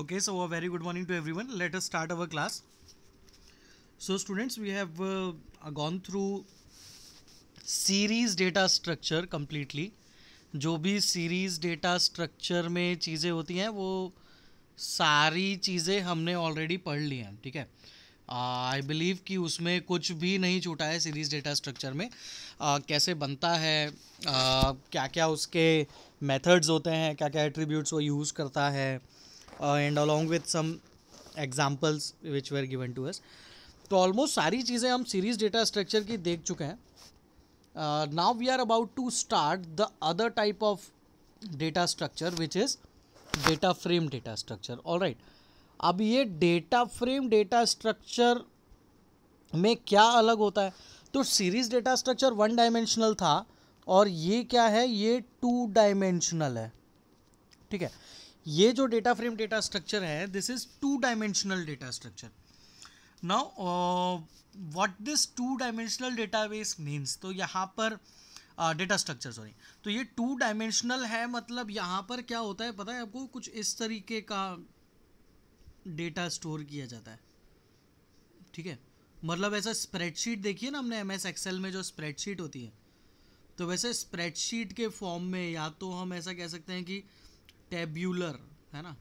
okay so a very good morning to everyone let us start our class so students we have uh, gone through series data structure completely जो भी series data structure में चीज़ें होती हैं वो सारी चीज़ें हमने ऑलरेडी पढ़ ली हैं ठीक है आई uh, बिलीव कि उसमें कुछ भी नहीं छूटा है सीरीज़ डेटा स्ट्रक्चर में uh, कैसे बनता है uh, क्या क्या उसके मेथड्स होते हैं क्या क्या एट्रीब्यूट्स वो यूज़ करता है and uh, along with some examples which were given to us तो ऑलमोस्ट सारी चीज़ें हम सीरीज डेटा स्ट्रक्चर की देख चुके हैं now we are about to start the other type of data structure which is data frame data structure all right अब ये डेटा फ्रेम डेटा स्ट्रक्चर में क्या अलग होता है तो series data structure one dimensional था और ये क्या है ये टू डायमेंशनल है ठीक है ये जो डेटा फ्रेम डेटा स्ट्रक्चर है this is two dimensional data structure now what this two dimensional database means तो यहाँ पर डेटा स्ट्रक्चर सॉरी तो ये टू डायमेंशनल है मतलब यहाँ पर क्या होता है पता है आपको कुछ इस तरीके का डेटा स्टोर किया जाता है ठीक है मतलब ऐसा स्प्रेडशीट देखिए ना हमने एम एस एक्सेल में जो स्प्रेडशीट होती है तो वैसे स्प्रेडशीट के फॉर्म में या तो हम ऐसा कह सकते हैं कि टेब्यूलर है ना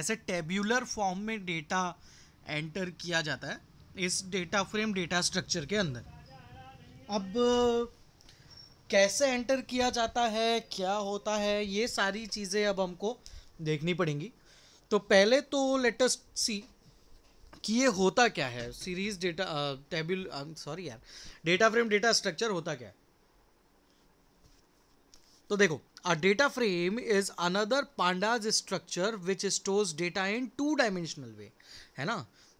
ऐसे टेब्यूलर फॉर्म में डेटा एंटर किया जाता है इस डेटा फ्रेम डेटा स्ट्रक्चर के अंदर अब कैसे एंटर किया जाता है क्या होता है ये सारी चीज़ें अब हमको देखनी पड़ेंगी तो पहले तो लेटेस्ट सी कि ये होता क्या है सीरीज डेटा टेबल सॉरी यार डेटा फ्रेम डेटा स्ट्रक्चर होता क्या है तो देखो a data frame is another pandas structure which stores data in two dimensional way है ना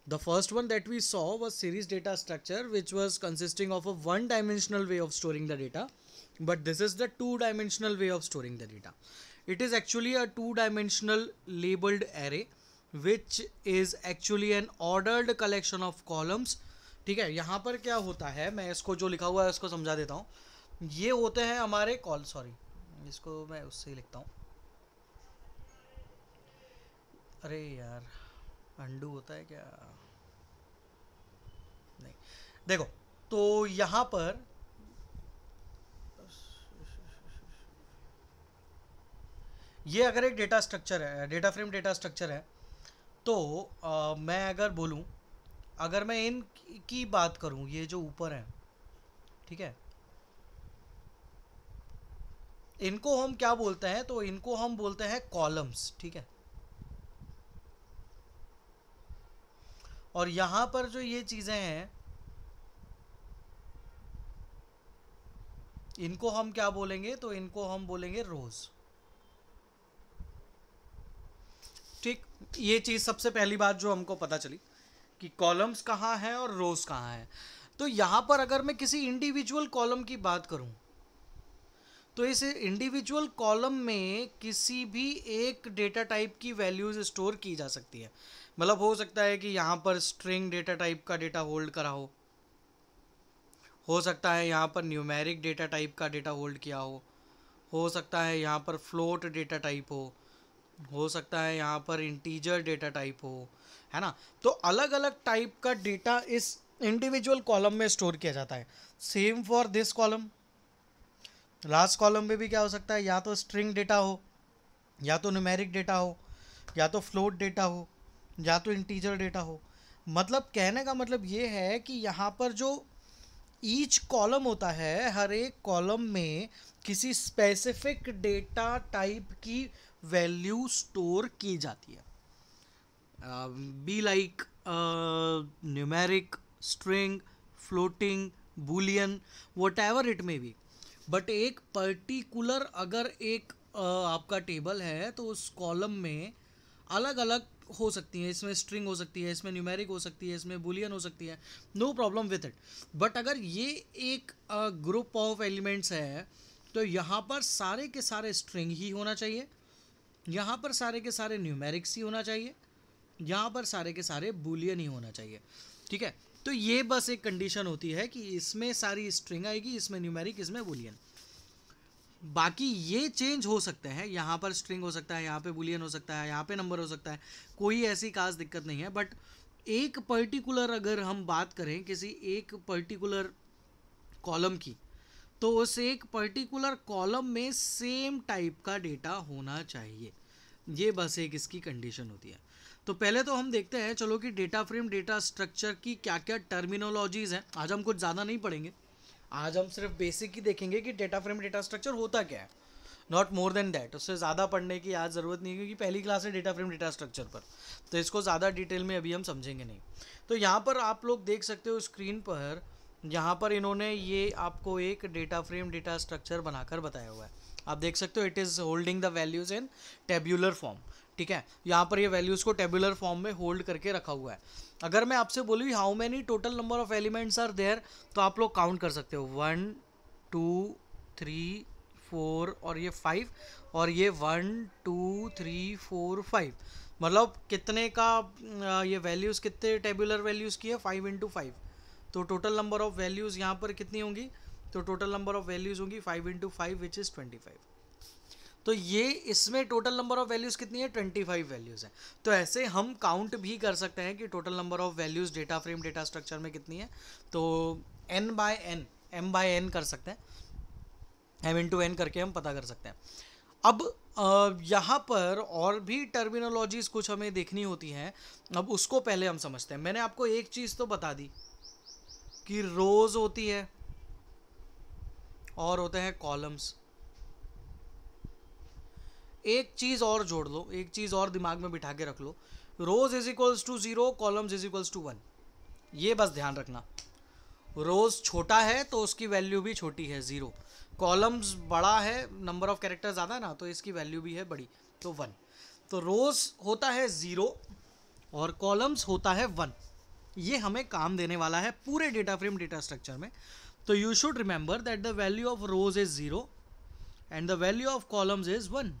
the first one that we saw व series data structure which was consisting of a one dimensional way of storing the data but this is the two dimensional way of storing the data it is actually a two dimensional labelled array which is actually an ordered collection of columns ठीक है यहाँ पर क्या होता है मैं इसको जो लिखा हुआ है उसको समझा देता हूँ ये होते हैं हमारे कॉल सॉरी इसको मैं उससे ही लिखता हूँ अरे यार अंडू होता है क्या नहीं देखो तो यहाँ पर ये अगर एक डेटा स्ट्रक्चर है डेटा फ्रेम डेटा स्ट्रक्चर है तो आ, मैं अगर बोलूँ अगर मैं इन की बात करूँ ये जो ऊपर है ठीक है इनको हम क्या बोलते हैं तो इनको हम बोलते हैं कॉलम्स ठीक है और यहां पर जो ये चीज़ें हैं इनको हम क्या बोलेंगे तो इनको हम बोलेंगे रोज़ ठीक ये चीज़ सबसे पहली बात जो हमको पता चली कि कॉलम्स कहाँ हैं और रोज़ कहाँ हैं तो यहाँ पर अगर मैं किसी इंडिविजुअल कॉलम की बात करूँ तो इस इंडिविजुअल कॉलम में किसी भी एक डेटा टाइप की वैल्यूज़ स्टोर की जा सकती है मतलब हो सकता है कि यहाँ पर स्ट्रिंग डेटा टाइप का डेटा होल्ड करा हो हो सकता है यहाँ पर न्यूमेरिक डेटा टाइप का डेटा होल्ड किया हो हो सकता है यहाँ पर फ्लोट डेटा टाइप हो हो सकता है यहाँ पर इंटीजर डेटा टाइप हो है ना तो अलग अलग टाइप का डेटा इस इंडिविजुअल कॉलम में स्टोर किया जाता है same for this column last column में भी क्या हो सकता है या तो स्ट्रिंग डेटा हो या तो न्यूमेरिक डेटा हो या तो फ्लोट डेटा हो या तो इंटीजर डेटा हो मतलब कहने का मतलब ये है कि यहाँ पर जो ईच कॉलम होता है हर एक कॉलम में किसी स्पेसिफिक डेटा टाइप की वैल्यू स्टोर की जाती है be like numeric string floating boolean whatever it may be but एक पर्टिकुलर अगर एक आपका टेबल है तो उस कॉलम में अलग अलग हो सकती है इसमें स्ट्रिंग हो सकती है इसमें न्यूमेरिक हो सकती है इसमें बुलियन हो सकती है no problem with it but अगर ये एक ग्रुप ऑफ एलिमेंट्स है तो यहाँ पर सारे के सारे स्ट्रिंग ही होना चाहिए यहाँ पर सारे के सारे न्यूमेरिक्स ही होना चाहिए यहाँ पर सारे के सारे बुलियन ही होना चाहिए ठीक है तो ये बस एक कंडीशन होती है कि इसमें सारी स्ट्रिंग आएगी इसमें न्यूमेरिक इसमें बुलियन बाकी ये चेंज हो सकते हैं यहाँ पर स्ट्रिंग हो सकता है यहाँ पे बुलियन हो सकता है यहाँ पे नंबर हो सकता है कोई ऐसी खास दिक्कत नहीं है बट एक पर्टिकुलर अगर हम बात करें किसी एक पर्टिकुलर कॉलम की तो उस एक पर्टिकुलर कॉलम में सेम टाइप का डेटा होना चाहिए ये बस एक इसकी कंडीशन होती है तो पहले तो हम देखते हैं चलो कि डेटा फ्रेम डेटा स्ट्रक्चर की क्या क्या टर्मिनोलॉजीज़ हैं आज हम कुछ ज़्यादा नहीं पढ़ेंगे आज हम सिर्फ बेसिक ही देखेंगे कि डेटा फ्रेम डेटा स्ट्रक्चर होता क्या है नॉट मोर देन दैट उससे ज़्यादा पढ़ने की आज ज़रूरत नहीं है क्योंकि पहली क्लास है डेटा फ्रेम डेटा स्ट्रक्चर पर तो इसको ज़्यादा डिटेल में अभी हम समझेंगे नहीं तो यहाँ पर आप लोग देख सकते हो स्क्रीन पर यहाँ पर इन्होंने ये आपको एक डेटा फ्रेम डेटा स्ट्रक्चर बनाकर बताया हुआ है आप देख सकते हो it is holding the values in tabular form ठीक है यहाँ पर ये वैल्यूज़ को टेबुलर फॉर्म में होल्ड करके रखा हुआ है अगर मैं आपसे बोलूँ how many total number of elements are there तो आप लोग काउंट कर सकते हो वन टू थ्री फोर और ये फाइव और ये one two three four five मतलब कितने का ये वैल्यूज़ कितने टेबुलर वैल्यूज़ की है फाइव इंटू फाइव तो टोटल नंबर ऑफ़ वैल्यूज़ यहाँ पर कितनी होंगी तो टोटल नंबर ऑफ़ वैल्यूज़ होंगी five into five which is twenty five तो ये इसमें टोटल नंबर ऑफ़ वैल्यूज़ कितनी है ट्वेंटी फाइव वैल्यूज़ है तो ऐसे हम काउंट भी कर सकते हैं कि total number of values data frame data structure में कितनी है तो n by n m by n कर सकते हैं एम टू एन करके हम पता कर सकते हैं अब यहाँ पर और भी टर्मिनोलॉजीज़ कुछ हमें देखनी होती हैं अब उसको पहले हम समझते हैं मैंने आपको एक चीज़ तो बता दी कि रोज़ होती है और होते हैं कॉलम्स एक चीज़ और जोड़ लो एक चीज़ और दिमाग में बिठा के रख लो rows is equals to zero columns is equals to one ये बस ध्यान रखना रोज़ छोटा है तो उसकी वैल्यू भी छोटी है ज़ीरो कॉलम्स बड़ा है नंबर ऑफ कैरेक्टर ज़्यादा ना तो इसकी वैल्यू भी है बड़ी तो वन तो रोज़ होता है ज़ीरो और कॉलम्स होता है वन ये हमें काम देने वाला है पूरे डेटा फ्रेम डेटा स्ट्रक्चर में तो you should remember that the value of rows is zero and the value of columns is one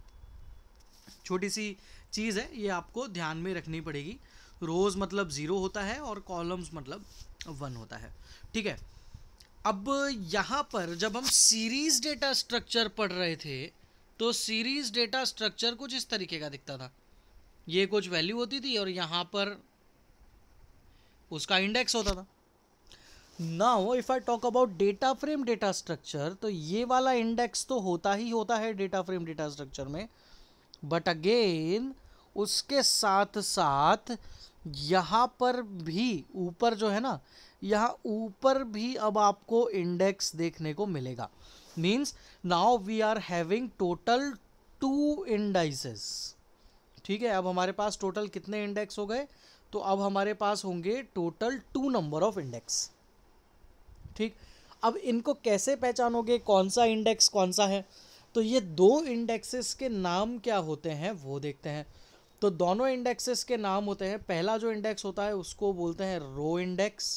छोटी सी चीज़ है ये आपको ध्यान में रखनी पड़ेगी रोज़ मतलब ज़ीरो होता है और कॉलम्स मतलब वन होता है ठीक है अब यहाँ पर जब हम सीरीज़ डेटा स्ट्रक्चर पढ़ रहे थे तो सीरीज़ डेटा स्ट्रक्चर कुछ इस तरीके का दिखता था ये कुछ वैल्यू होती थी और यहाँ पर उसका इंडेक्स होता था now if I talk about data frame data structure तो ये वाला इंडेक्स तो होता ही होता है डेटा फ्रेम डेटा स्ट्रक्चर में बट अगेन उसके साथ साथ यहाँ पर भी ऊपर जो है ना यहाँ ऊपर भी अब आपको इंडेक्स देखने को मिलेगा means now we are having total two indices ठीक है अब हमारे पास टोटल कितने इंडेक्स हो गए तो अब हमारे पास होंगे total two number of index ठीक अब इनको कैसे पहचानोगे कौन सा इंडेक्स कौन सा है तो ये दो इंडेक्सेस के नाम क्या होते हैं वो देखते हैं तो दोनों इंडेक्सेस के नाम होते हैं पहला जो इंडेक्स होता है उसको बोलते हैं रो इंडेक्स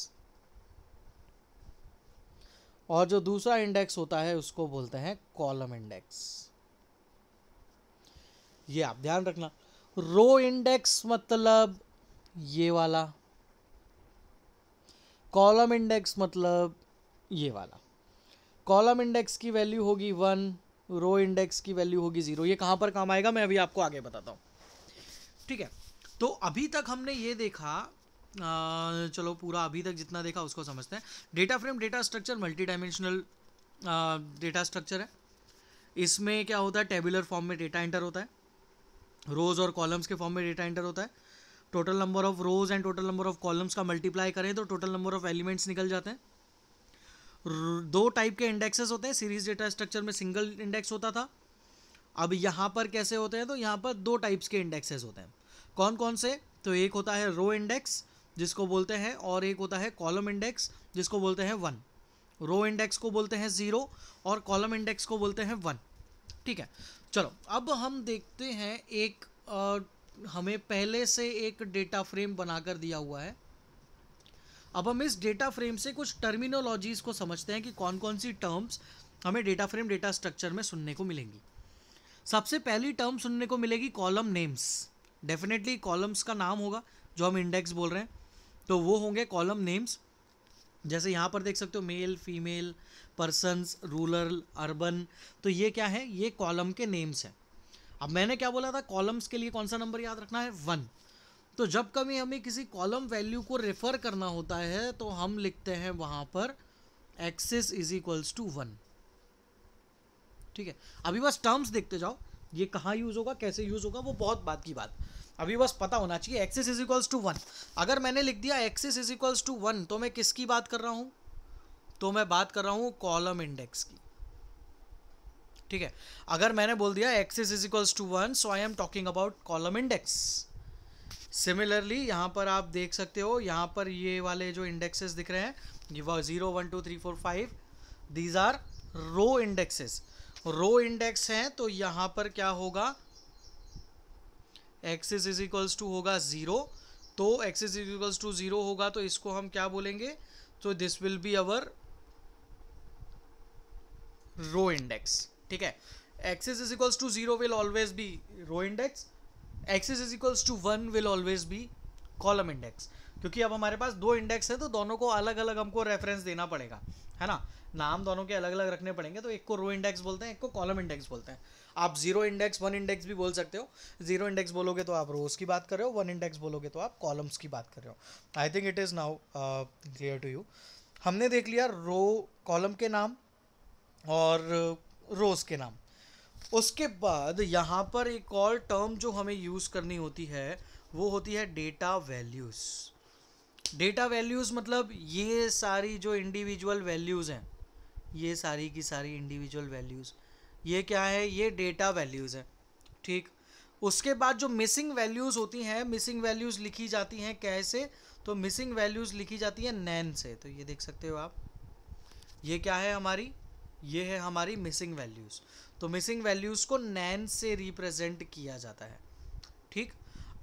और जो दूसरा इंडेक्स होता है उसको बोलते हैं कॉलम इंडेक्स ये आप ध्यान रखना रो इंडेक्स मतलब ये वाला कॉलम इंडेक्स मतलब ये वाला कॉलम इंडेक्स की वैल्यू होगी वन रो इंडेक्स की वैल्यू होगी ज़ीरो ये कहाँ पर काम आएगा मैं अभी आपको आगे बताता हूँ ठीक है तो अभी तक हमने ये देखा चलो पूरा अभी तक जितना देखा उसको समझते हैं data frame data structure multi dimensional data structure है इसमें क्या होता है टेबुलर फॉर्म में डेटा एंटर होता है रोज़ और कॉलम्स के फॉर्म में डेटा एंटर होता है total number of rows and total number of columns का मल्टीप्लाई करें तो टोटल नंबर ऑफ एलिमेंट्स निकल जाते हैं दो टाइप के इंडेक्सेस होते हैं सीरीज डेटा स्ट्रक्चर में सिंगल इंडेक्स होता था अब यहाँ पर कैसे होते हैं तो यहाँ पर दो टाइप्स के इंडेक्सेस होते हैं कौन कौन से तो एक होता है रो इंडेक्स जिसको बोलते हैं और एक होता है कॉलम इंडेक्स जिसको बोलते हैं वन रो इंडेक्स को बोलते हैं ज़ीरो और कॉलम इंडेक्स को बोलते हैं वन ठीक है चलो अब हम देखते हैं एक आ, हमें पहले से एक डेटा फ्रेम बनाकर दिया हुआ है अब हम इस डेटा फ्रेम से कुछ टर्मिनोलॉजीज़ को समझते हैं कि कौन कौन सी टर्म्स हमें डेटा फ्रेम डेटा स्ट्रक्चर में सुनने को मिलेंगी सबसे पहली टर्म सुनने को मिलेगी कॉलम नेम्स डेफिनेटली कॉलम्स का नाम होगा जो हम इंडेक्स बोल रहे हैं तो वो होंगे कॉलम नेम्स जैसे यहाँ पर देख सकते हो male female persons rural urban तो ये क्या है ये कॉलम के नेम्स हैं अब मैंने क्या बोला था कॉलम्स के लिए कौन सा नंबर याद रखना है वन तो जब कभी हमें किसी कॉलम वैल्यू को रेफ़र करना होता है तो हम लिखते हैं वहां पर axis is equals to one ठीक है अभी बस टर्म्स देखते जाओ ये कहाँ यूज़ होगा कैसे यूज़ होगा वो बहुत बात की बात अभी बस पता होना चाहिए axis is equals to one अगर मैंने लिख दिया axis is equals to one तो मैं किसकी बात कर रहा हूँ तो मैं बात कर रहा हूँ कॉलम इंडेक्स की ठीक है अगर मैंने बोल दिया axis is equals to one so I am talking about column index similarly यहाँ पर आप देख सकते हो यहाँ पर ये वाले जो इंडेक्सेस दिख रहे हैं वह zero one two three four five these are row indexes row index हैं तो यहाँ पर क्या होगा एक्सिस इज इक्वल्स टू होगा ज़ीरो तो axis is equals to zero होगा तो इसको हम क्या बोलेंगे तो this will be our row index ठीक है axis is equals to zero will always be row index axis is equals to one will always be column index क्योंकि अब हमारे पास दो इंडेक्स है तो दोनों को अलग अलग हमको रेफरेंस देना पड़ेगा है ना नाम दोनों के अलग अलग रखने पड़ेंगे तो एक को रो इंडेक्स बोलते हैं एक को कॉलम इंडेक्स बोलते हैं आप जीरो इंडेक्स वन इंडेक्स भी बोल सकते हो जीरो इंडेक्स बोलोगे तो आप रोज की बात कर रहे हो वन इंडेक्स बोलोगे तो आप कॉलम्स की बात कर रहे हो I think it is now clear to you हमने देख लिया रो कॉलम के नाम और रोज uh, के नाम उसके बाद यहाँ पर एक और टर्म जो हमें यूज़ करनी होती है वो होती है डेटा वैल्यूज़ डेटा वैल्यूज़ मतलब ये सारी जो इंडिविजुअल वैल्यूज़ हैं ये सारी की सारी इंडिविजुअल वैल्यूज़ ये क्या है ये डेटा वैल्यूज़ हैं ठीक उसके बाद जो मिसिंग वैल्यूज़ होती हैं मिसिंग वैल्यूज़ लिखी जाती हैं कैसे तो मिसिंग वैल्यूज़ लिखी जाती है नैन से तो ये देख सकते हो आप ये क्या है हमारी ये है हमारी मिसिंग वैल्यूज़ तो मिसिंग वैल्यूज़ को नैन से रिप्रेजेंट किया जाता है ठीक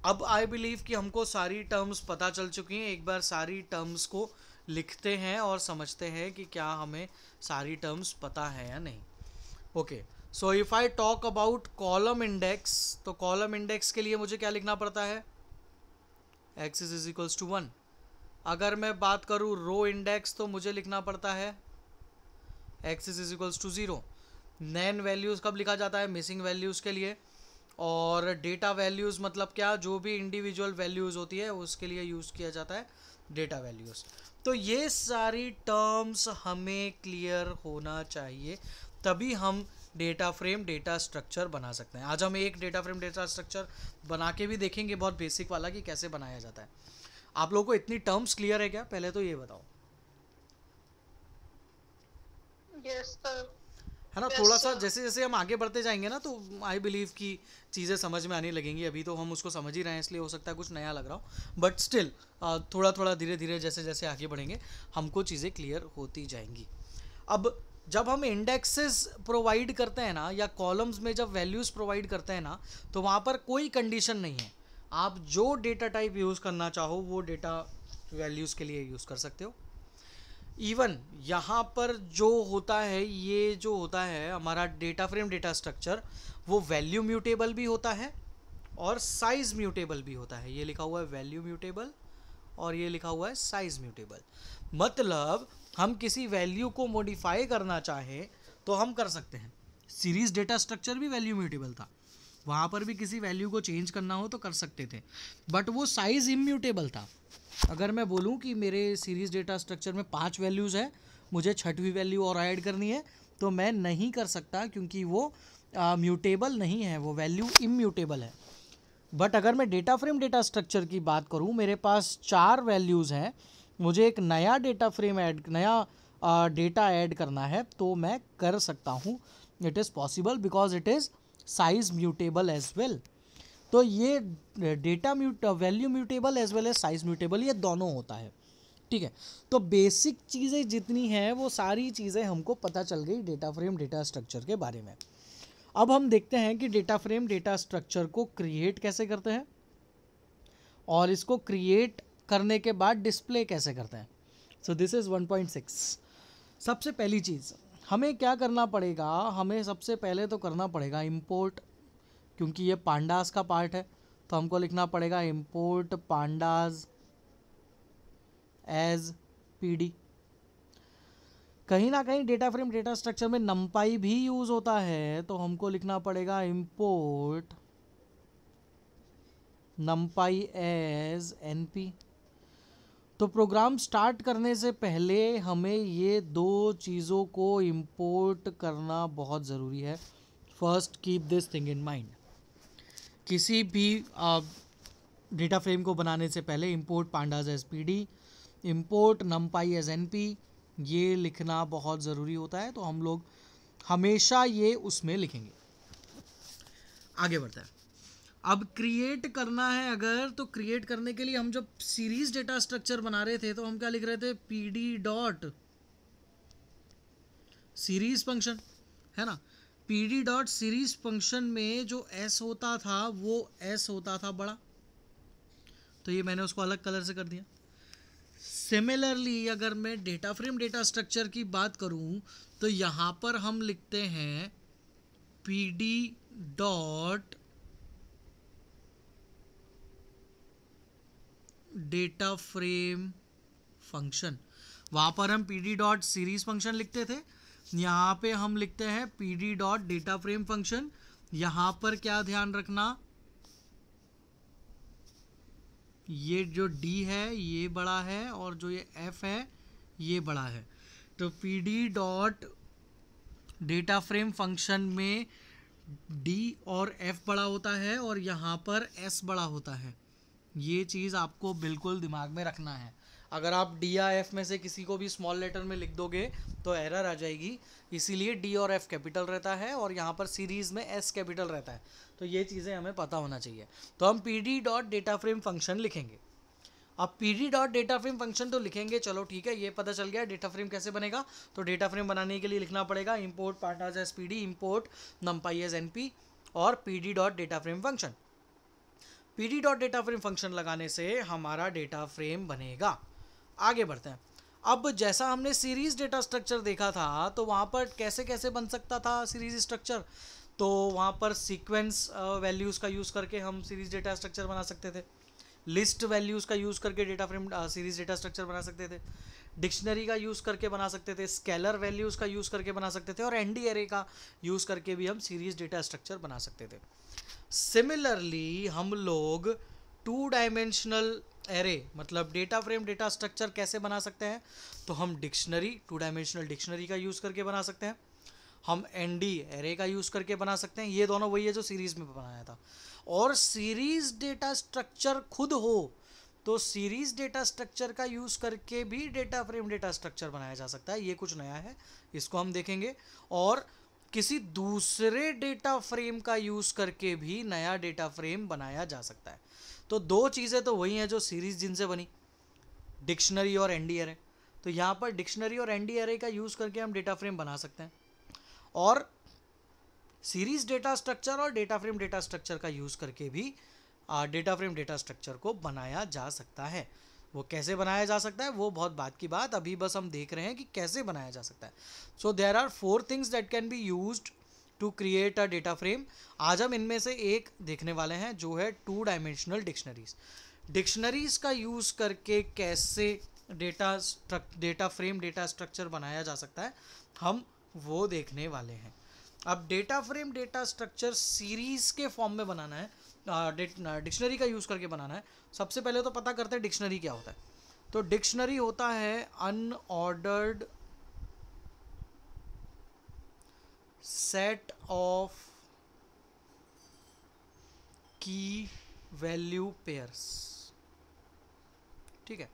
अब आई बिलीव कि हमको सारी टर्म्स पता चल चुकी हैं एक बार सारी टर्म्स को लिखते हैं और समझते हैं कि क्या हमें सारी टर्म्स पता है या नहीं okay so if I talk about column index तो कॉलम इंडेक्स के लिए मुझे क्या लिखना पड़ता है axis is equals to one अगर मैं बात करूँ रो इंडेक्स तो मुझे लिखना पड़ता है axis is equals to zero NaN values कब लिखा जाता है मिसिंग वैल्यूज़ के लिए और डेटा वैल्यूज़ मतलब क्या जो भी इंडिविजुअल वैल्यूज़ होती है उसके लिए यूज़ किया जाता है डेटा वैल्यूज़ तो ये सारी टर्म्स हमें क्लियर होना चाहिए तभी हम डेटा फ्रेम डेटा स्ट्रक्चर बना सकते हैं आज हम एक डेटा फ्रेम डेटा स्ट्रक्चर बना के भी देखेंगे बहुत बेसिक वाला कि कैसे बनाया जाता है आप लोगों को इतनी टर्म्स क्लियर है क्या पहले तो ये बताओ yes, है ना थोड़ा सा जैसे जैसे हम आगे बढ़ते जाएंगे ना तो आई बिलीव कि चीज़ें समझ में आने लगेंगी अभी तो हम उसको समझ ही रहे हैं इसलिए हो सकता है कुछ नया लग रहा हो बट स्टिल थोड़ा थोड़ा धीरे धीरे जैसे जैसे आगे बढ़ेंगे हमको चीज़ें क्लियर होती जाएंगी अब जब हम इंडेक्सेस प्रोवाइड करते हैं ना या कॉलम्स में जब वैल्यूज़ प्रोवाइड करते हैं ना तो वहाँ पर कोई कंडीशन नहीं है आप जो डेटा टाइप यूज़ करना चाहो वो डेटा वैल्यूज़ के लिए यूज़ कर सकते हो इवन यहाँ पर जो होता है ये जो होता है हमारा डेटा फ्रेम डेटा स्ट्रक्चर वो वैल्यू म्यूटेबल भी होता है और साइज म्यूटेबल भी होता है ये लिखा हुआ है वैल्यू म्यूटेबल और ये लिखा हुआ है साइज म्यूटेबल मतलब हम किसी वैल्यू को मॉडिफाई करना चाहें तो हम कर सकते हैं सीरीज डेटा स्ट्रक्चर भी वैल्यू म्यूटेबल था वहाँ पर भी किसी वैल्यू को चेंज करना हो तो कर सकते थे बट वो साइज इम्यूटेबल था अगर मैं बोलूँ कि मेरे सीरीज़ डेटा स्ट्रक्चर में पाँच वैल्यूज़ है मुझे छठवीं वैल्यू और ऐड करनी है तो मैं नहीं कर सकता क्योंकि वो म्यूटेबल uh, नहीं है वो वैल्यू इम्यूटेबल है बट अगर मैं डेटा फ्रेम डेटा स्ट्रक्चर की बात करूँ मेरे पास चार वैल्यूज़ हैं मुझे एक नया डेटा फ्रेम ऐड नया डेटा uh, ऐड करना है तो मैं कर सकता हूँ it is possible because it is size mutable as well तो ये data mute value mutable as well as size mutable ये दोनों होता है ठीक है तो बेसिक चीज़ें जितनी हैं वो सारी चीज़ें हमको पता चल गई डेटा फ्रेम डेटा स्ट्रक्चर के बारे में अब हम देखते हैं कि डेटा फ्रेम डेटा स्ट्रक्चर को क्रिएट कैसे करते हैं और इसको क्रिएट करने के बाद डिस्प्ले कैसे करते हैं so this is one point six सबसे पहली चीज़ हमें क्या करना पड़ेगा हमें सबसे पहले तो करना पड़ेगा इम्पोर्ट क्योंकि ये पांडास का पार्ट है तो हमको लिखना पड़ेगा इम्पोर्ट पांडास एज पीडी कहीं ना कहीं डेटा फ्रेम डेटा स्ट्रक्चर में नम्पाई भी यूज़ होता है तो हमको लिखना पड़ेगा import NumPy as N P तो प्रोग्राम स्टार्ट करने से पहले हमें ये दो चीज़ों को इम्पोर्ट करना बहुत ज़रूरी है first keep this thing in mind किसी भी डेटा फ्रेम को बनाने से पहले import pandas as P D import NumPy as N P ये लिखना बहुत ज़रूरी होता है तो हम लोग हमेशा ये उसमें लिखेंगे आगे बढ़ते हैं अब क्रिएट करना है अगर तो क्रिएट करने के लिए हम जब सीरीज डेटा स्ट्रक्चर बना रहे थे तो हम क्या लिख रहे थे P D dot series function है ना P D dot series function में जो एस होता था वो एस होता था बड़ा तो ये मैंने उसको अलग कलर से कर दिया सिमिलरली अगर मैं डेटा फ्रेम डेटा स्ट्रक्चर की बात करूं तो यहां पर हम लिखते हैं P D dot data frame function वहां पर हम P D dot series function लिखते थे यहाँ पे हम लिखते हैं P D dot data frame function यहाँ पर क्या ध्यान रखना ये जो डी है ये बड़ा है और जो ये एफ है ये बड़ा है तो P D dot data frame function में डी और एफ बड़ा होता है और यहाँ पर एस बड़ा होता है ये चीज़ आपको बिल्कुल दिमाग में रखना है अगर आप डी या एफ में से किसी को भी स्मॉल लेटर में लिख दोगे तो एरर आ जाएगी इसीलिए डी और एफ कैपिटल रहता है और यहाँ पर सीरीज़ में एस कैपिटल रहता है तो ये चीज़ें हमें पता होना चाहिए तो हम P D dot data frame function लिखेंगे अब P D dot data frame function तो लिखेंगे चलो ठीक है ये पता चल गया डेटा फ्रेम कैसे बनेगा तो डेटा फ्रेम बनाने के लिए लिखना पड़ेगा import pandas as P D import NumPy as N P और P D dot data frame function P D dot data frame function लगाने से हमारा डेटा फ्रेम बनेगा आगे बढ़ते हैं अब जैसा हमने सीरीज़ डेटा स्ट्रक्चर देखा था तो वहाँ पर कैसे कैसे बन सकता था सीरीज़ स्ट्रक्चर तो वहाँ पर सीक्वेंस वैल्यूज़ का यूज़ करके हम सीरीज़ डेटा स्ट्रक्चर बना सकते थे लिस्ट वैल्यूज़ का यूज़ करके data frame series data structure बना सकते थे डिक्शनरी का यूज़ करके बना सकते थे स्केलर वैल्यूज़ का यूज़ करके बना सकते थे और एन डी का यूज़ करके भी हम सीरीज़ डेटा स्ट्रक्चर बना सकते थे सिमिलरली हम लोग टू डायमेंशनल एरे मतलब डेटा फ्रेम डेटा स्ट्रक्चर कैसे बना सकते हैं तो हम डिक्शनरी टू डायमेंशनल डिक्शनरी का यूज़ करके बना सकते हैं हम एन डी एरे का यूज़ करके बना सकते हैं ये दोनों वही है जो सीरीज़ में बनाया था और सीरीज़ डेटा स्ट्रक्चर खुद हो तो सीरीज़ डेटा स्ट्रक्चर का यूज़ करके भी डेटा फ्रेम डेटा स्ट्रक्चर बनाया जा सकता है ये कुछ नया है इसको हम देखेंगे और किसी दूसरे डेटा फ्रेम का यूज़ करके भी नया डेटा फ्रेम बनाया जा सकता है तो दो चीज़ें तो वही हैं जो सीरीज जिनसे बनी डिक्शनरी और एन डी तो यहाँ पर डिक्शनरी और एन डी का यूज़ करके हम डेटा फ्रेम बना सकते हैं और सीरीज डेटा स्ट्रक्चर और डेटा फ्रेम डेटा स्ट्रक्चर का यूज़ करके भी डेटा फ्रेम डेटा स्ट्रक्चर को बनाया जा सकता है वो कैसे बनाया जा सकता है वो बहुत बात की बात अभी बस हम देख रहे हैं कि कैसे बनाया जा सकता है so there are four things that can be used to create a data frame आज हम इनमें से एक देखने वाले हैं जो है टू डायमेंशनल डिक्शनरीज डिक्शनरीज का यूज़ करके कैसे data data frame data structure बनाया जा सकता है हम वो देखने वाले हैं अब data frame data structure series के फॉर्म में बनाना है डिक्शनरी का यूज़ करके बनाना है सबसे पहले तो पता करते हैं डिक्शनरी क्या होता है तो डिक्शनरी होता है unordered set of key value pairs ठीक है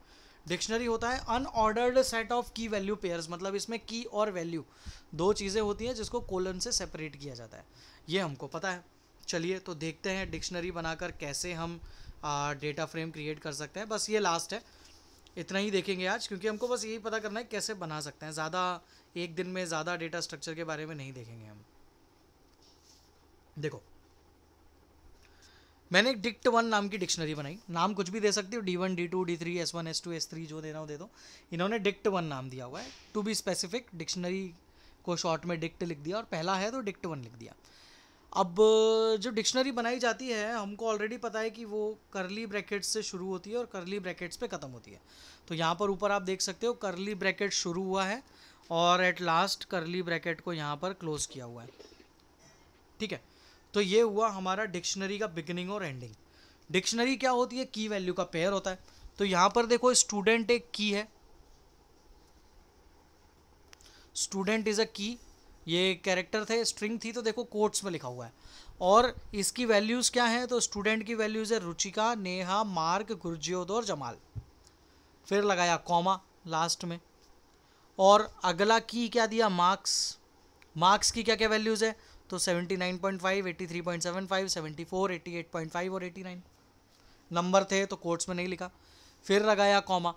डिक्शनरी होता है unordered set of key value pairs मतलब इसमें की और वैल्यू दो चीज़ें होती हैं जिसको कोलन से सेपरेट किया जाता है ये हमको पता है चलिए तो देखते हैं डिक्शनरी बनाकर कैसे हम डेटा फ्रेम क्रिएट कर सकते हैं बस ये लास्ट है इतना ही देखेंगे आज क्योंकि हमको बस यही पता करना है कैसे बना सकते हैं ज़्यादा एक दिन में ज़्यादा डेटा स्ट्रक्चर के बारे में नहीं देखेंगे हम देखो मैंने एक डिक्ट वन नाम की डिक्शनरी बनाई नाम कुछ भी दे सकती हो D one D two D three S one S two S three जो देना हो दे दो इन्होंने डिक्ट वन नाम दिया हुआ है टू बी स्पेसिफिक डिक्शनरी को शॉर्ट में डिक्ट लिख दिया और पहला है तो डिक्ट वन लिख दिया अब जो डिक्शनरी बनाई जाती है हमको ऑलरेडी पता है कि वो करली ब्रैकेट्स से शुरू होती है और करली ब्रैकेट्स पे ख़त्म होती है तो यहाँ पर ऊपर आप देख सकते हो करली ब्रैकेट शुरू हुआ है और एट लास्ट करली ब्रैकेट को यहाँ पर क्लोज़ किया हुआ है ठीक है तो ये हुआ हमारा डिक्शनरी का बिगिनिंग और एंडिंग डिक्शनरी क्या होती है की वैल्यू का पेयर होता है तो यहाँ पर देखो स्टूडेंट एक की है स्टूडेंट इज़ अ की ये कैरेक्टर थे स्ट्रिंग थी तो देखो कोट्स में लिखा हुआ है और इसकी वैल्यूज़ क्या हैं तो स्टूडेंट की वैल्यूज़ है रुचिका नेहा मार्क गुरजियोद और जमाल फिर लगाया कॉमा लास्ट में और अगला की क्या दिया मार्क्स मार्क्स की क्या क्या वैल्यूज़ है तो 79.5, 83.75, 74, 88.5 और 89 नंबर थे तो कोर्ट्स में नहीं लिखा फिर लगाया कॉमा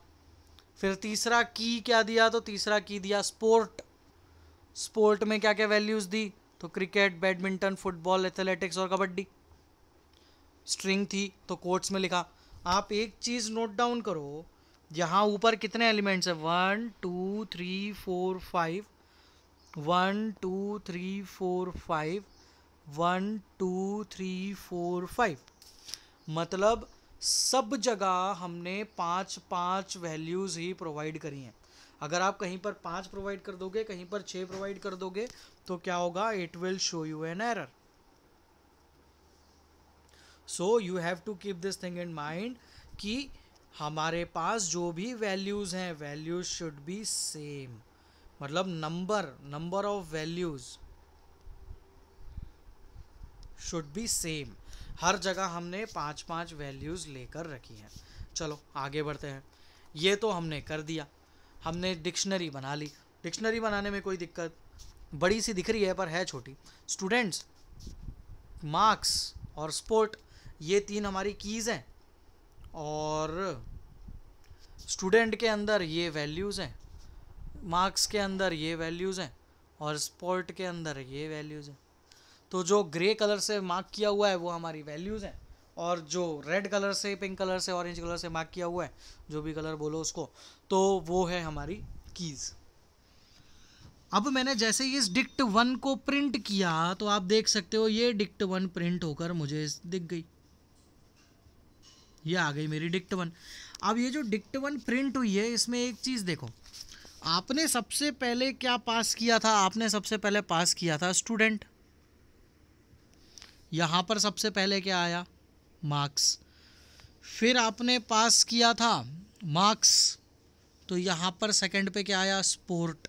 फिर तीसरा की क्या दिया तो तीसरा की दिया स्पोर्ट स्पोर्ट में क्या क्या वैल्यूज़ दी तो क्रिकेट बैडमिंटन फुटबॉल एथलेटिक्स और कबड्डी स्ट्रिंग थी तो कोर्ट्स में लिखा आप एक चीज़ नोट डाउन करो यहाँ ऊपर कितने एलिमेंट्स हैं one two three four five one two three four five one two three four five मतलब सब जगह हमने पाँच पाँच वैल्यूज़ ही प्रोवाइड करी हैं अगर आप कहीं पर पाँच प्रोवाइड कर दोगे कहीं पर छः प्रोवाइड कर दोगे तो क्या होगा it will show you an error so you have to keep this thing in mind कि हमारे पास जो भी वैल्यूज़ हैं वैल्यूज़ शुड बी सेम मतलब number number of values should be same हर जगह हमने पाँच पाँच वैल्यूज़ लेकर रखी हैं चलो आगे बढ़ते हैं ये तो हमने कर दिया हमने डिक्शनरी बना ली डिक्शनरी बनाने में कोई दिक्कत बड़ी सी दिख रही है पर है छोटी स्टूडेंट्स मार्क्स और स्पोर्ट ये तीन हमारी कीज़ हैं और स्टूडेंट के अंदर ये वैल्यूज़ हैं मार्क्स के अंदर ये वैल्यूज़ हैं और स्पोर्ट के अंदर ये वैल्यूज़ हैं तो जो ग्रे कलर से मार्क किया हुआ है वो हमारी वैल्यूज़ हैं और जो रेड कलर से पिंक कलर से ऑरेंज कलर से मार्क किया हुआ है जो भी कलर बोलो उसको तो वो है हमारी कीज़ अब मैंने जैसे ही इस डिक्ट वन को प्रिंट किया तो आप देख सकते हो ये डिक्ट वन प्रिंट होकर मुझे दिख गई ये आ गई मेरी डिक्ट वन अब ये जो डिक्ट वन प्रिंट हुई है इसमें एक चीज़ देखो आपने सबसे पहले क्या पास किया था आपने सबसे पहले पास किया था स्टूडेंट यहाँ पर सबसे पहले क्या आया मार्क्स फिर आपने पास किया था मार्क्स तो यहाँ पर सेकंड पे क्या आया स्पोर्ट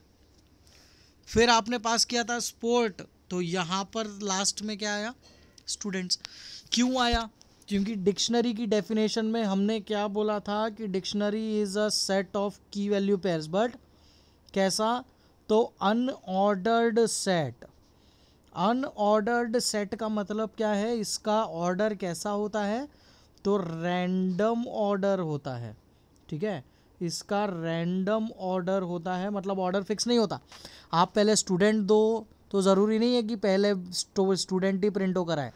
फिर आपने पास किया था स्पोर्ट तो यहाँ पर लास्ट में क्या आया स्टूडेंट्स क्यों आया क्योंकि डिक्शनरी की डेफिनेशन में हमने क्या बोला था कि dictionary is a set of key value pairs but कैसा तो अनऑर्डर्ड सेट अनऑर्डर्ड सेट का मतलब क्या है इसका ऑर्डर कैसा होता है तो रैंडम ऑर्डर होता है ठीक है इसका रैंडम ऑर्डर होता है मतलब ऑर्डर फिक्स नहीं होता आप पहले स्टूडेंट दो तो ज़रूरी नहीं है कि पहले स्टूडेंट ही प्रिंट होकर आए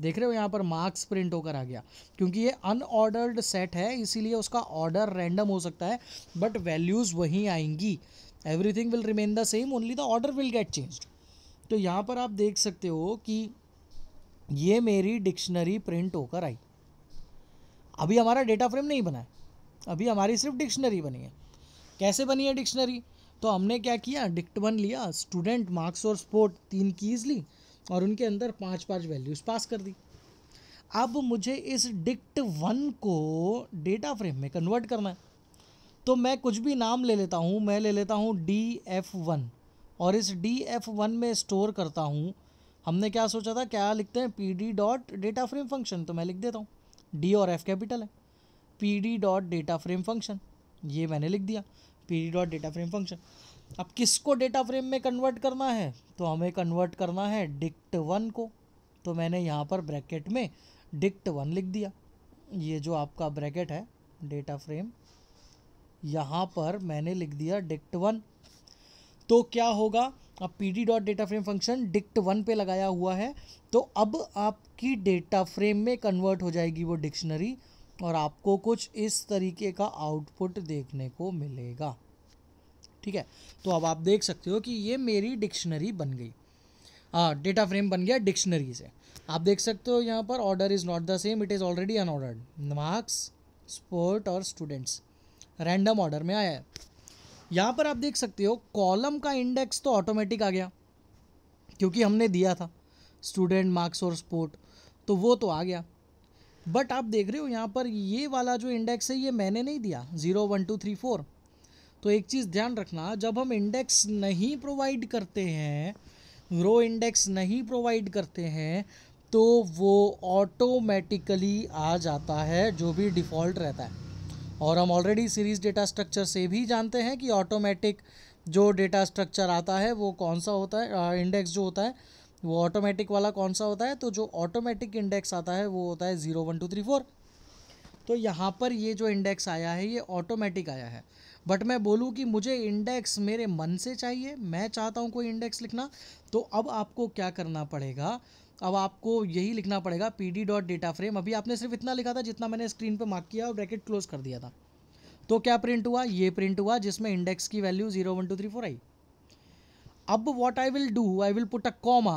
देख रहे हो यहाँ पर मार्क्स प्रिंट होकर आ गया क्योंकि ये अनऑर्डर्ड सेट है इसीलिए उसका ऑर्डर रैंडम हो सकता है बट वैल्यूज़ वहीं आएंगी everything will remain the same only the order will get change तो यहाँ पर आप देख सकते हो कि ये मेरी डिक्शनरी प्रिंट होकर आई अभी हमारा डेटा फ्रेम नहीं बना है अभी हमारी सिर्फ डिक्शनरी बनी है कैसे बनी है डिक्शनरी तो हमने क्या किया डिक्ट वन लिया स्टूडेंट मार्क्स और स्पोर्ट तीन कीज़ ली और उनके अंदर पांच पांच वैल्यूज़ पास कर दी अब मुझे इस डिक्ट वन को डेटा फ्रेम में कन्वर्ट करना है तो मैं कुछ भी नाम ले लेता हूँ मैं ले लेता हूँ डी एफ वन और इस डी एफ वन में स्टोर करता हूँ हमने क्या सोचा था क्या लिखते हैं P D dot data frame function तो मैं लिख देता हूँ डी और एफ कैपिटल है P D dot data frame function ये मैंने लिख दिया P D dot data frame function अब किसको डेटा फ्रेम में कन्वर्ट करना है तो हमें कन्वर्ट करना है डिक्ट वन को तो मैंने यहाँ पर ब्रैकेट में डिक्ट वन लिख दिया ये जो आपका ब्रैकेट है डेटा फ्रेम यहाँ पर मैंने लिख दिया डिक्ट वन तो क्या होगा अब P D dot data frame function dict one पे लगाया हुआ है तो अब आपकी डेटा फ्रेम में कन्वर्ट हो जाएगी वो डिक्शनरी और आपको कुछ इस तरीके का आउटपुट देखने को मिलेगा ठीक है तो अब आप देख सकते हो कि ये मेरी डिक्शनरी बन गई हाँ, डेटा फ्रेम बन गया डिक्शनरी से आप देख सकते हो यहाँ पर order is not the same it is already unordered marks sport और स्टूडेंट्स रैंडम ऑर्डर में आया है यहाँ पर आप देख सकते हो कॉलम का इंडेक्स तो ऑटोमेटिक आ गया क्योंकि हमने दिया था स्टूडेंट मार्क्स और स्पोर्ट तो वो तो आ गया बट आप देख रहे हो यहाँ पर ये वाला जो इंडेक्स है ये मैंने नहीं दिया zero one two three four तो एक चीज़ ध्यान रखना जब हम इंडेक्स नहीं प्रोवाइड करते हैं रो इंडेक्स नहीं प्रोवाइड करते हैं तो वो ऑटोमेटिकली आ जाता है जो भी डिफ़ॉल्ट रहता है और हम ऑलरेडी सीरीज़ डेटा स्ट्रक्चर से भी जानते हैं कि ऑटोमेटिक जो डेटा स्ट्रक्चर आता है वो कौन सा होता है इंडेक्स जो होता है वो ऑटोमेटिक वाला कौन सा होता है तो जो ऑटोमेटिक इंडेक्स आता है वो होता है zero one two three four तो यहाँ पर ये जो इंडेक्स आया है ये ऑटोमेटिक आया है बट मैं बोलूँ कि मुझे इंडेक्स मेरे मन से चाहिए मैं चाहता हूँ कोई इंडेक्स लिखना तो अब आपको क्या करना पड़ेगा अब आपको यही लिखना पड़ेगा P D dot data frame अभी आपने सिर्फ इतना लिखा था जितना मैंने स्क्रीन पर मार्क किया और ब्रैकेट क्लोज कर दिया था तो क्या प्रिंट हुआ ये प्रिंट हुआ जिसमें इंडेक्स की value zero one two three four आई अब what I will do I will put a comma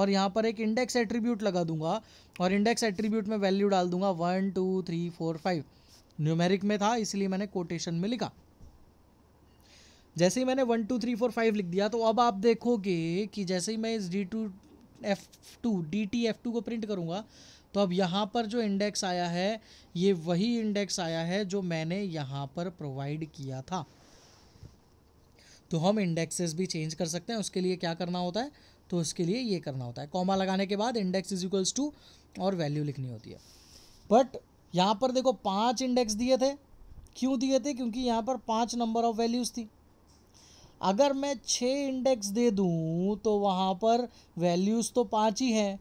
और यहाँ पर एक इंडेक्स एट्रीब्यूट लगा दूंगा और इंडेक्स एट्रीब्यूट में वैल्यू डाल दूंगा one two three four five numeric में था इसलिए मैंने कोटेशन में लिखा जैसे ही मैंने one two three four five लिख दिया तो अब आप देखोगे कि जैसे ही मैं इस D two F two D T F two को प्रिंट करूँगा तो अब यहाँ पर जो इंडेक्स आया है ये वही इंडेक्स आया है जो मैंने यहाँ पर प्रोवाइड किया था तो हम इंडेक्सेस भी चेंज कर सकते हैं उसके लिए क्या करना होता है तो उसके लिए ये करना होता है कॉमा लगाने के बाद इंडेक्स इज इक्वल्स टू और वैल्यू लिखनी होती है बट यहाँ पर देखो पांच इंडेक्स दिए थे क्यों दिए थे क्योंकि यहाँ पर पांच नंबर ऑफ वैल्यूज़ थी अगर मैं छः इंडेक्स दे दूँ तो वहाँ पर वैल्यूज़ तो पाँच ही हैं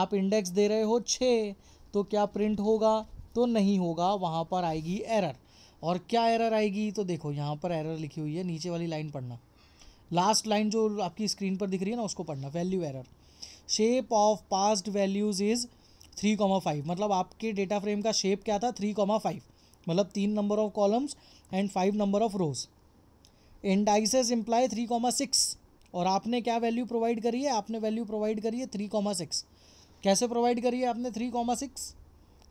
आप इंडेक्स दे रहे हो छः तो क्या प्रिंट होगा तो नहीं होगा वहाँ पर आएगी एरर और क्या एरर आएगी तो देखो यहाँ पर एरर लिखी हुई है नीचे वाली लाइन पढ़ना लास्ट लाइन जो आपकी स्क्रीन पर दिख रही है ना उसको पढ़ना value error shape of past values is three comma five मतलब आपके डेटा फ्रेम का शेप क्या था थ्री कॉमा फाइव मतलब तीन number of columns and five number of rows indices imply three comma six और आपने क्या वैल्यू प्रोवाइड करी है आपने वैल्यू प्रोवाइड करी है थ्री कॉमा सिक्स कैसे प्रोवाइड करी है आपने three comma six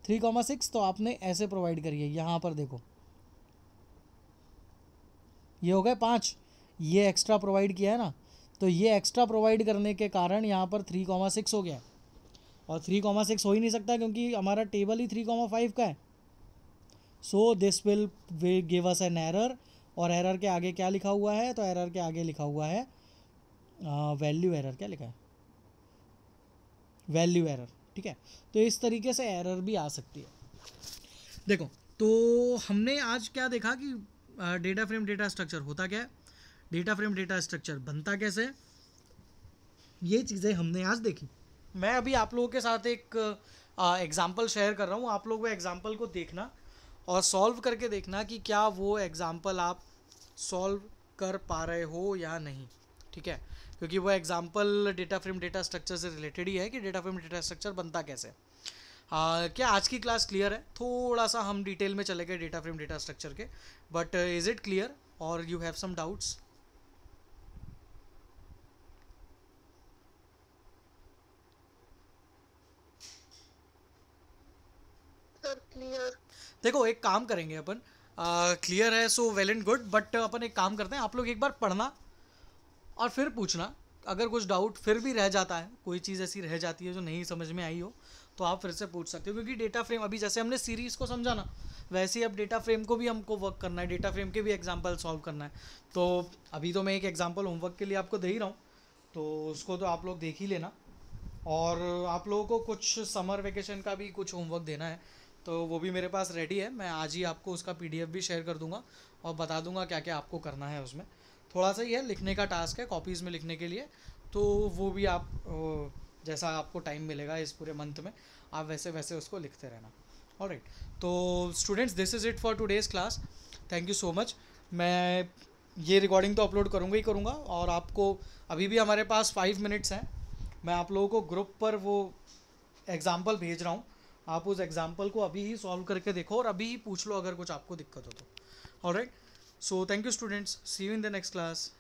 three comma six तो आपने ऐसे प्रोवाइड करी है यहाँ पर देखो ये हो गए पाँच ये एक्स्ट्रा प्रोवाइड किया है ना तो ये एक्स्ट्रा प्रोवाइड करने के कारण यहाँ पर थ्री कॉमा सिक्स हो गया और थ्री कॉमा सिक्स हो ही नहीं सकता क्योंकि हमारा टेबल ही थ्री कॉमा फाइव का है so this will give us an error और एरर के आगे क्या लिखा हुआ है तो एरर के आगे लिखा हुआ है वैल्यू एरर क्या लिखा है वैल्यू एरर ठीक है तो इस तरीके से एरर भी आ सकती है देखो तो हमने आज क्या देखा कि डेटा फ्रेम डेटा स्ट्रक्चर होता क्या है डेटा फ्रेम डेटा स्ट्रक्चर बनता कैसे ये चीज़ें हमने आज देखी मैं अभी आप लोगों के साथ एक एग्ज़ाम्पल शेयर कर रहा हूँ आप लोग वो एग्ज़ाम्पल को देखना और सॉल्व करके देखना कि क्या वो एग्ज़ाम्पल आप सॉल्व कर पा रहे हो या नहीं ठीक है क्योंकि वो example data frame data structure से रिलेटेड ही है कि डेटा फ्रेम डेटा स्ट्रक्चर बनता कैसे आ, क्या आज की क्लास क्लियर है थोड़ा सा हम डिटेल में चले गए डेटा फ्रेम डेटा स्ट्रक्चर के बट इज़ इट क्लियर और you have some doubts clear देखो एक काम करेंगे अपन क्लियर है so well and good but अपन एक काम करते हैं आप लोग एक बार पढ़ना और फिर पूछना अगर कुछ डाउट फिर भी रह जाता है कोई चीज़ ऐसी रह जाती है जो नहीं समझ में आई हो तो आप फिर से पूछ सकते हो क्योंकि डेटा फ्रेम अभी जैसे हमने सीरीज़ को समझाना वैसे ही अब डेटा फ्रेम को भी हमको वर्क करना है डेटा फ्रेम के भी एग्जाम्पल सॉल्व करना है तो अभी तो मैं एक एग्जाम्पल होमवर्क के लिए आपको दे ही रहा हूँ तो उसको तो आप लोग देख ही लेना और आप लोगों को कुछ समर वेकेशन का भी कुछ होमवर्क देना है तो वो भी मेरे पास रेडी है मैं आज ही आपको उसका पी भी शेयर कर दूंगा और बता दूंगा क्या क्या आपको करना है उसमें थोड़ा सा ये लिखने का टास्क है कॉपीज़ में लिखने के लिए तो वो भी आप जैसा आपको टाइम मिलेगा इस पूरे मंथ में आप वैसे वैसे उसको लिखते रहना और राइट तो students this is it for today's class thank you so much मैं ये रिकॉर्डिंग तो अपलोड करूँगा ही करूँगा और आपको अभी भी हमारे पास फाइव मिनट्स हैं मैं आप लोगों को ग्रुप पर वो एग्ज़ाम्पल भेज रहा हूँ आप उस एग्जाम्पल को अभी ही सॉल्व करके देखो और अभी ही पूछ लो अगर कुछ आपको दिक्कत हो तो all right so thank you students see you in the next class